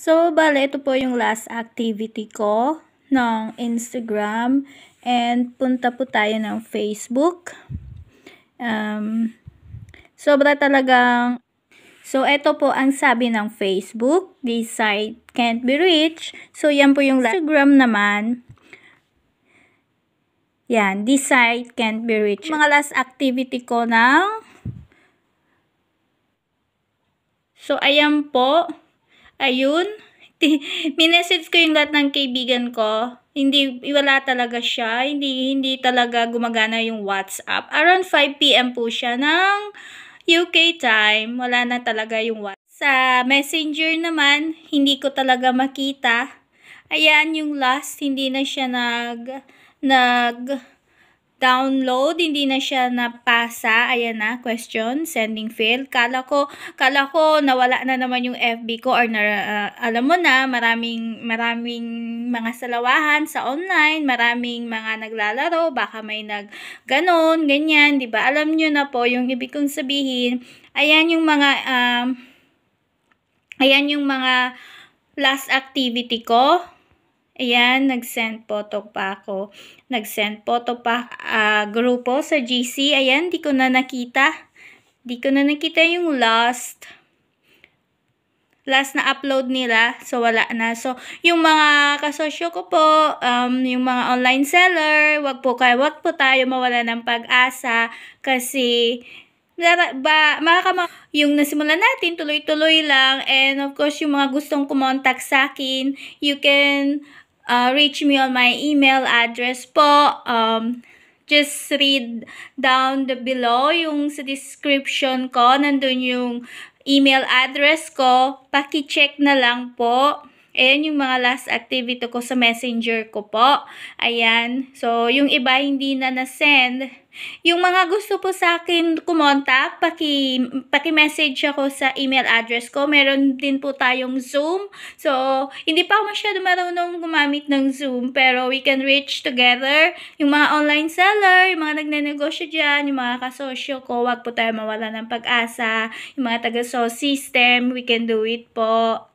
So, bale, ito po yung last activity ko ng Instagram. And punta po tayo ng Facebook. Um, sobra talagang... So, ito po ang sabi ng Facebook. This site can't be reached. So, yan po yung Instagram naman. Yan, this site can't be reached. Mga last activity ko ng... So, ayan po ayun, minessage ko yung lahat ng kaibigan ko. Hindi, wala talaga siya. Hindi, hindi talaga gumagana yung WhatsApp. Around 5pm po siya ng UK time. Wala na talaga yung WhatsApp. Sa Messenger naman, hindi ko talaga makita. Ayan, yung last, hindi na siya nag, nag, download, hindi na siya napasa. Ayan na, question, sending failed. Kala ko, kala ko nawala na naman yung FB ko or na, uh, ah, alam mo na, maraming, maraming mga salawahan sa online, maraming mga naglalaro, baka may nag ganon, ganyan, di ba? Alam nyo na po yung ibig kong sabihin. Ayan yung mga, um, ayan yung mga last activity ko Ayan, nag-send photo pa ako. Nag-send photo pa uh, grupo sa GC. Ayan, di ko na nakita. Di ko na nakita yung last last na upload nila. So, wala na. So, yung mga kasosyo ko po, um, yung mga online seller, wag po kayo, wag po tayo mawala ng pag-asa kasi ba, makakama yung nasimulan natin, tuloy-tuloy lang. And of course, yung mga gustong kumontak sa akin, you can uh, reach me on my email address po. Um, just read down the below yung sa description ko. Nandun yung email address ko. Paki-check na lang po. Ayan yung mga last activity ko sa messenger ko po. Ayan. So, yung iba hindi na na-send. Yung mga gusto po sa akin kumontak, paki, paki-message ako sa email address ko. Meron din po tayong Zoom. So, hindi pa ako masyado marunong gumamit ng Zoom, pero we can reach together. Yung mga online seller, yung mga nagnenegosyo dyan, yung mga kasosyo ko, wag po tayo mawala ng pag-asa. Yung mga taga-so system, we can do it po.